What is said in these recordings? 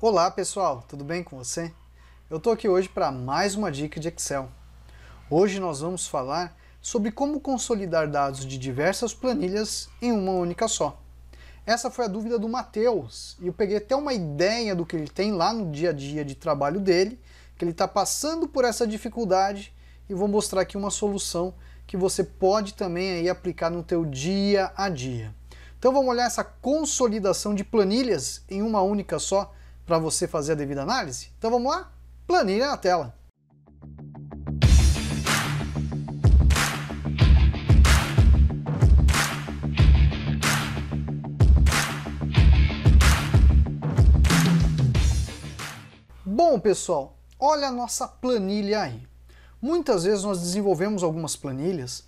Olá pessoal, tudo bem com você? Eu estou aqui hoje para mais uma dica de Excel. Hoje nós vamos falar sobre como consolidar dados de diversas planilhas em uma única só. Essa foi a dúvida do Matheus e eu peguei até uma ideia do que ele tem lá no dia a dia de trabalho dele, que ele está passando por essa dificuldade e vou mostrar aqui uma solução que você pode também aí aplicar no teu dia a dia. Então vamos olhar essa consolidação de planilhas em uma única só para você fazer a devida análise? Então vamos lá? Planilha na tela. Bom, pessoal, olha a nossa planilha aí. Muitas vezes nós desenvolvemos algumas planilhas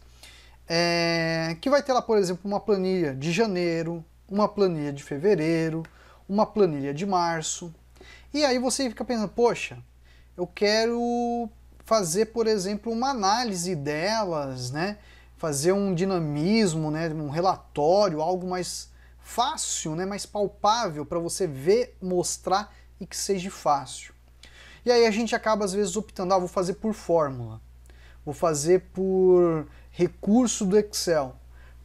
é, que vai ter lá, por exemplo, uma planilha de janeiro, uma planilha de fevereiro, uma planilha de março. E aí você fica pensando, poxa, eu quero fazer, por exemplo, uma análise delas, né? Fazer um dinamismo, né? Um relatório, algo mais fácil, né? Mais palpável para você ver, mostrar e que seja fácil. E aí a gente acaba às vezes optando, ah, vou fazer por fórmula, vou fazer por recurso do Excel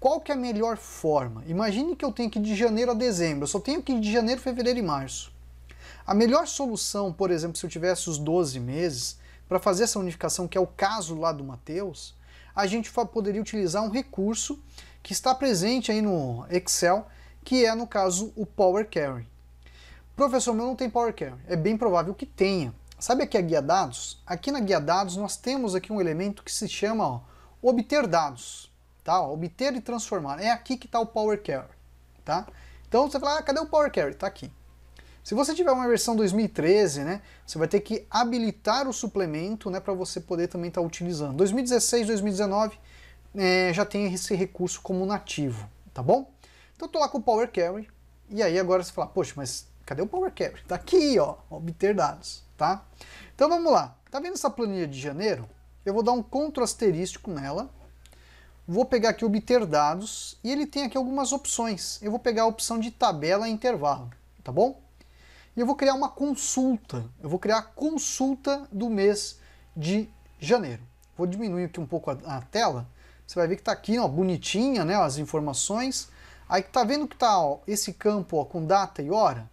qual que é a melhor forma? Imagine que eu tenho que ir de janeiro a dezembro, eu só tenho que ir de janeiro, fevereiro e março. A melhor solução, por exemplo, se eu tivesse os 12 meses, para fazer essa unificação, que é o caso lá do Mateus, a gente poderia utilizar um recurso que está presente aí no Excel, que é, no caso, o Power Query. Professor, meu não tem Power Query. É bem provável que tenha. Sabe aqui a guia dados? Aqui na guia dados nós temos aqui um elemento que se chama ó, obter dados tá? obter e transformar. É aqui que está o Power Query, tá? Então você fala, ah, cadê o Power Query? Está aqui. Se você tiver uma versão 2013, né, você vai ter que habilitar o suplemento, né, para você poder também estar tá utilizando. 2016, 2019 é, já tem esse recurso como nativo, tá bom? Então estou lá com o Power Query e aí agora você fala, poxa, mas cadê o Power Query? Está aqui, ó, obter dados, tá? Então vamos lá. Tá vendo essa planilha de janeiro? Eu vou dar um contra asterístico nela Vou pegar aqui obter dados e ele tem aqui algumas opções. Eu vou pegar a opção de tabela e intervalo, tá bom? E eu vou criar uma consulta. Eu vou criar a consulta do mês de janeiro. Vou diminuir aqui um pouco a, a tela. Você vai ver que está aqui, ó, bonitinha, né, as informações. Aí tá vendo que tá ó, esse campo ó, com data e hora?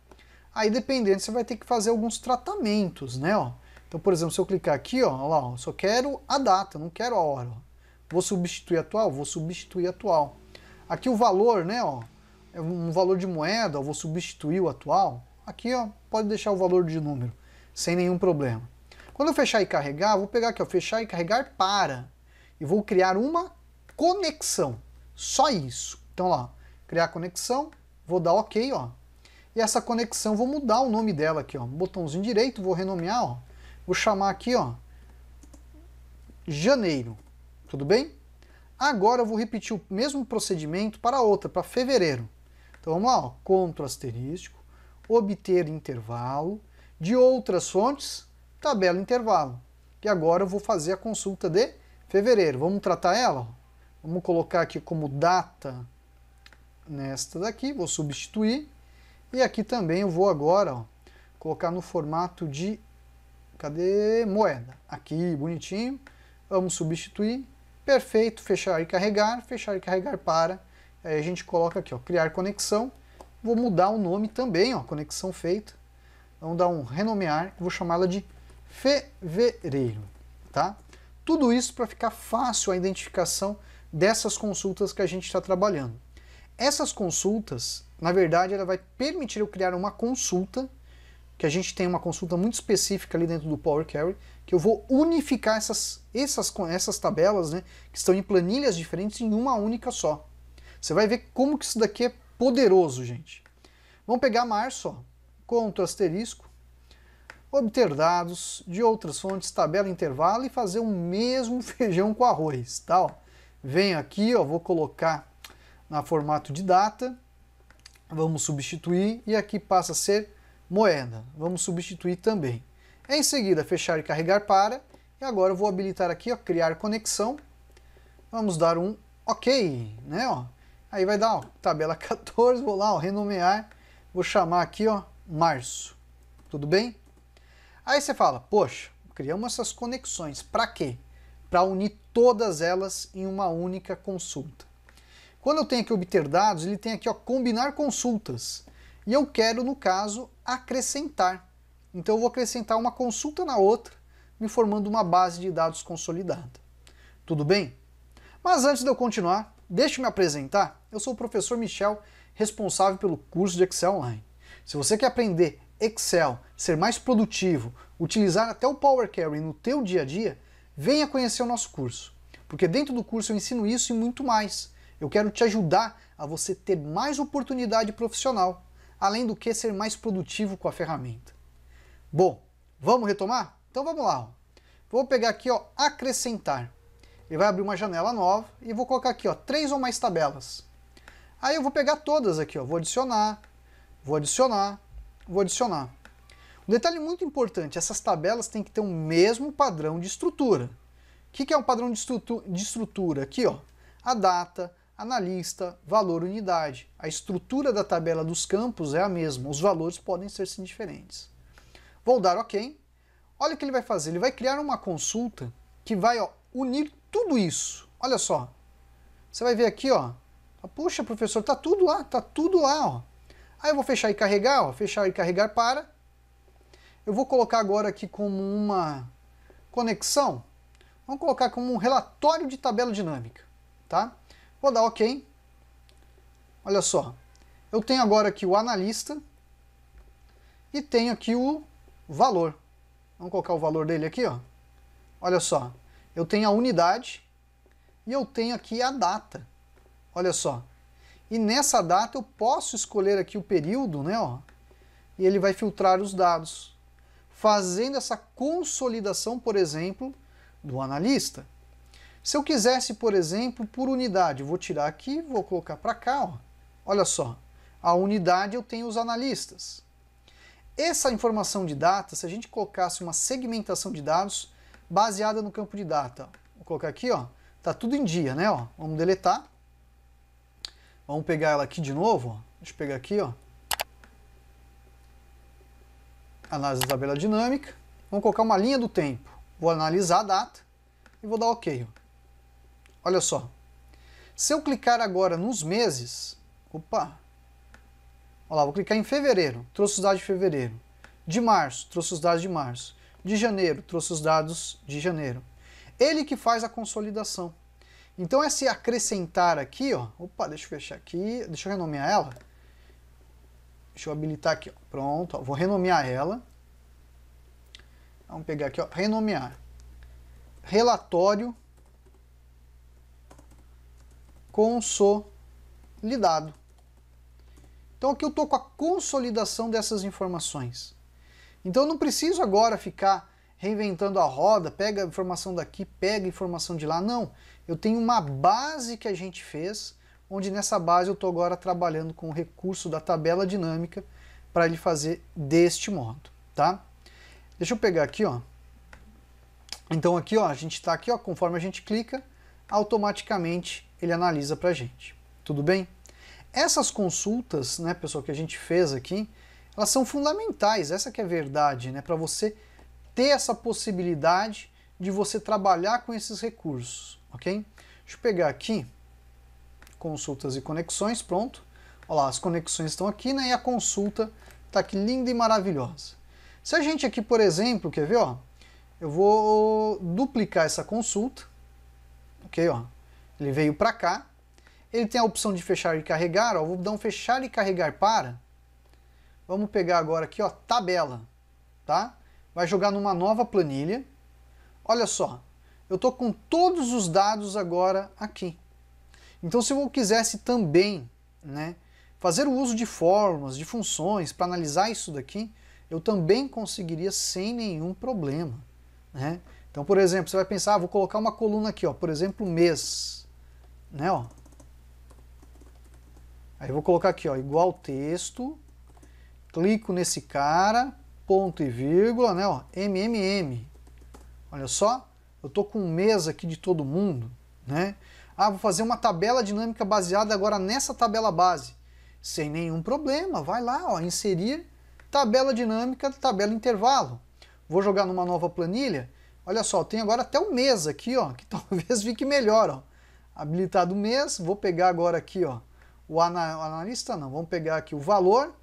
Aí dependendo, você vai ter que fazer alguns tratamentos, né? Ó. Então, por exemplo, se eu clicar aqui, ó, lá, ó, só quero a data, não quero a hora. Ó. Vou substituir atual? Vou substituir atual. Aqui o valor, né, ó, é um valor de moeda, ó, vou substituir o atual. Aqui, ó, pode deixar o valor de número, sem nenhum problema. Quando eu fechar e carregar, vou pegar aqui, ó, fechar e carregar para. E vou criar uma conexão. Só isso. Então, lá, criar conexão, vou dar OK, ó. E essa conexão, vou mudar o nome dela aqui, ó. Botãozinho direito, vou renomear, ó. Vou chamar aqui, ó, janeiro tudo bem? Agora eu vou repetir o mesmo procedimento para outra, para fevereiro. Então vamos lá, ó, CTRL asterisco, obter intervalo, de outras fontes, tabela intervalo. E agora eu vou fazer a consulta de fevereiro. Vamos tratar ela? Vamos colocar aqui como data nesta daqui, vou substituir. E aqui também eu vou agora ó, colocar no formato de, cadê, moeda. Aqui, bonitinho. Vamos substituir Perfeito, fechar e carregar, fechar e carregar para. Aí a gente coloca aqui, ó, criar conexão. Vou mudar o nome também, ó, conexão feita. Vamos dar um renomear, vou chamá-la de fevereiro, tá? Tudo isso para ficar fácil a identificação dessas consultas que a gente está trabalhando. Essas consultas, na verdade, ela vai permitir eu criar uma consulta, que a gente tem uma consulta muito específica ali dentro do Power Query, que eu vou unificar essas, essas, essas tabelas, né, que estão em planilhas diferentes, em uma única só. Você vai ver como que isso daqui é poderoso, gente. Vamos pegar março, ó, Ctrl asterisco, obter dados de outras fontes, tabela intervalo e fazer o mesmo feijão com arroz, tá? Ó. Venho aqui, ó, vou colocar na formato de data, vamos substituir e aqui passa a ser moeda. Vamos substituir também. Em seguida, fechar e carregar para. E agora eu vou habilitar aqui, ó, criar conexão. Vamos dar um OK, né, ó. Aí vai dar, ó, tabela 14, vou lá, ó, renomear. Vou chamar aqui, ó, março. Tudo bem? Aí você fala, poxa, criamos essas conexões, para quê? Para unir todas elas em uma única consulta. Quando eu tenho que obter dados, ele tem aqui, ó, combinar consultas. E eu quero, no caso, acrescentar. Então eu vou acrescentar uma consulta na outra, me formando uma base de dados consolidada. Tudo bem? Mas antes de eu continuar, deixe me apresentar. Eu sou o professor Michel, responsável pelo curso de Excel Online. Se você quer aprender Excel, ser mais produtivo, utilizar até o Power Query no teu dia a dia, venha conhecer o nosso curso. Porque dentro do curso eu ensino isso e muito mais. Eu quero te ajudar a você ter mais oportunidade profissional, além do que ser mais produtivo com a ferramenta. Bom, vamos retomar? Então vamos lá. Vou pegar aqui, ó, acrescentar. Ele vai abrir uma janela nova e vou colocar aqui, ó, três ou mais tabelas. Aí eu vou pegar todas aqui, ó, vou adicionar, vou adicionar, vou adicionar. Um detalhe muito importante, essas tabelas têm que ter o um mesmo padrão de estrutura. O que, que, é um padrão de, estrutura, de estrutura? Aqui, ó, a data, analista, valor, unidade. A estrutura da tabela dos campos é a mesma, os valores podem ser sim diferentes. Vou dar OK. Olha o que ele vai fazer. Ele vai criar uma consulta que vai ó, unir tudo isso. Olha só. Você vai ver aqui, ó. Puxa, professor, tá tudo lá, tá tudo lá, ó. Aí eu vou fechar e carregar, ó. Fechar e carregar para. Eu vou colocar agora aqui como uma conexão. Vamos colocar como um relatório de tabela dinâmica, tá? Vou dar OK. Olha só. Eu tenho agora aqui o analista e tenho aqui o valor. Vamos colocar o valor dele aqui, ó. Olha só, eu tenho a unidade e eu tenho aqui a data. Olha só. E nessa data eu posso escolher aqui o período, né, ó. E ele vai filtrar os dados, fazendo essa consolidação, por exemplo, do analista. Se eu quisesse, por exemplo, por unidade, vou tirar aqui, vou colocar para cá, ó. Olha só, a unidade eu tenho os analistas. Essa informação de data, se a gente colocasse uma segmentação de dados baseada no campo de data, vou colocar aqui, ó, tá tudo em dia, né? Ó, vamos deletar. Vamos pegar ela aqui de novo. Ó. Deixa eu pegar aqui, ó. Análise da tabela dinâmica. Vamos colocar uma linha do tempo. Vou analisar a data e vou dar OK. Ó. Olha só. Se eu clicar agora nos meses, opa, Olha lá, vou clicar em fevereiro, trouxe os dados de fevereiro. De março, trouxe os dados de março. De janeiro, trouxe os dados de janeiro. Ele que faz a consolidação. Então esse acrescentar aqui, ó, opa, deixa eu fechar aqui, deixa eu renomear ela. Deixa eu habilitar aqui, ó, pronto, ó, vou renomear ela. Vamos pegar aqui, ó, renomear. Relatório consolidado. Então aqui eu estou com a consolidação dessas informações. Então eu não preciso agora ficar reinventando a roda, pega a informação daqui, pega a informação de lá. Não, eu tenho uma base que a gente fez, onde nessa base eu estou agora trabalhando com o recurso da tabela dinâmica para ele fazer deste modo, tá? Deixa eu pegar aqui, ó. Então aqui, ó, a gente está aqui, ó, conforme a gente clica, automaticamente ele analisa para a gente. Tudo bem? Essas consultas, né, pessoal, que a gente fez aqui, elas são fundamentais, essa que é a verdade, né, para você ter essa possibilidade de você trabalhar com esses recursos, ok? Deixa eu pegar aqui, consultas e conexões, pronto. Olha lá, as conexões estão aqui, né, e a consulta está aqui linda e maravilhosa. Se a gente aqui, por exemplo, quer ver, ó, eu vou duplicar essa consulta, ok, ó, ele veio para cá, ele tem a opção de fechar e carregar, ó, vou dar um fechar e carregar para. Vamos pegar agora aqui, ó, tabela, tá? Vai jogar numa nova planilha. Olha só, eu tô com todos os dados agora aqui. Então se eu quisesse também, né, fazer o uso de fórmulas, de funções para analisar isso daqui, eu também conseguiria sem nenhum problema, né? Então, por exemplo, você vai pensar, ah, vou colocar uma coluna aqui, ó, por exemplo, mês, né, ó, Aí eu vou colocar aqui, ó, igual texto, clico nesse cara, ponto e vírgula, né, ó, MMM. Olha só, eu tô com mês aqui de todo mundo, né? Ah, vou fazer uma tabela dinâmica baseada agora nessa tabela base. Sem nenhum problema, vai lá, ó, inserir tabela dinâmica, tabela intervalo. Vou jogar numa nova planilha. Olha só, tem agora até o mês aqui, ó, que talvez fique melhor, ó. Habilitado mês, vou pegar agora aqui, ó, o analista não, vamos pegar aqui o valor,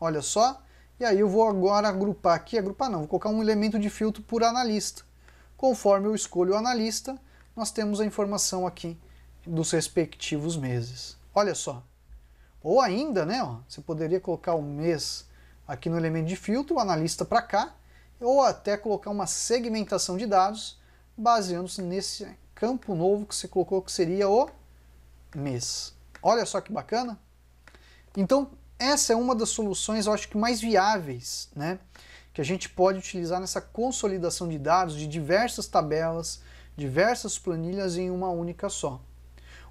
olha só, e aí eu vou agora agrupar aqui, agrupar não, vou colocar um elemento de filtro por analista. Conforme eu escolho o analista, nós temos a informação aqui dos respectivos meses. Olha só. Ou ainda, né, ó, você poderia colocar o mês aqui no elemento de filtro, o analista para cá, ou até colocar uma segmentação de dados baseando-se nesse campo novo que você colocou que seria o mês. Olha só que bacana. Então, essa é uma das soluções, eu acho que mais viáveis, né? Que a gente pode utilizar nessa consolidação de dados de diversas tabelas, diversas planilhas em uma única só.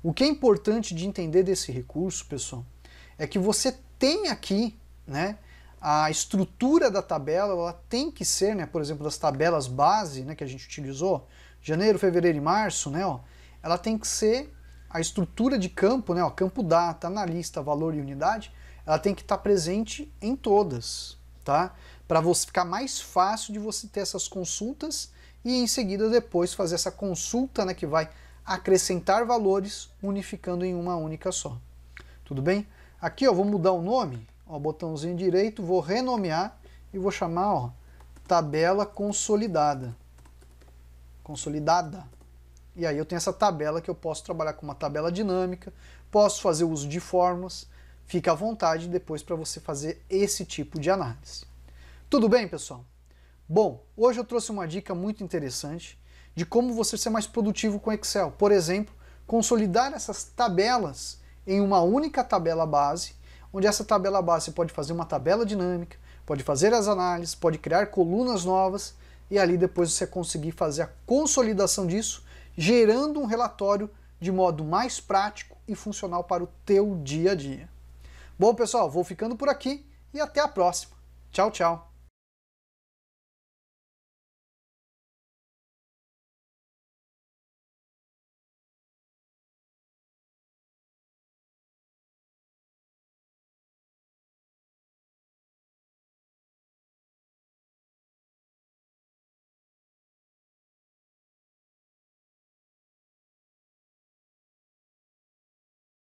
O que é importante de entender desse recurso, pessoal, é que você tem aqui, né? A estrutura da tabela, ela tem que ser, né? Por exemplo, das tabelas base, né? Que a gente utilizou, janeiro, fevereiro e março, né? Ó, ela tem que ser a estrutura de campo, né, ó, campo data, analista, valor e unidade, ela tem que estar tá presente em todas, tá? Para você ficar mais fácil de você ter essas consultas e em seguida depois fazer essa consulta, né, que vai acrescentar valores unificando em uma única só. Tudo bem? Aqui, ó, vou mudar o nome, ó, botãozinho direito, vou renomear e vou chamar, ó, tabela consolidada. Consolidada. E aí eu tenho essa tabela que eu posso trabalhar com uma tabela dinâmica, posso fazer uso de fórmulas, fica à vontade depois para você fazer esse tipo de análise. Tudo bem, pessoal? Bom, hoje eu trouxe uma dica muito interessante de como você ser mais produtivo com Excel. Por exemplo, consolidar essas tabelas em uma única tabela base, onde essa tabela base pode fazer uma tabela dinâmica, pode fazer as análises, pode criar colunas novas e ali depois você conseguir fazer a consolidação disso gerando um relatório de modo mais prático e funcional para o teu dia a dia. Bom, pessoal, vou ficando por aqui e até a próxima. Tchau, tchau.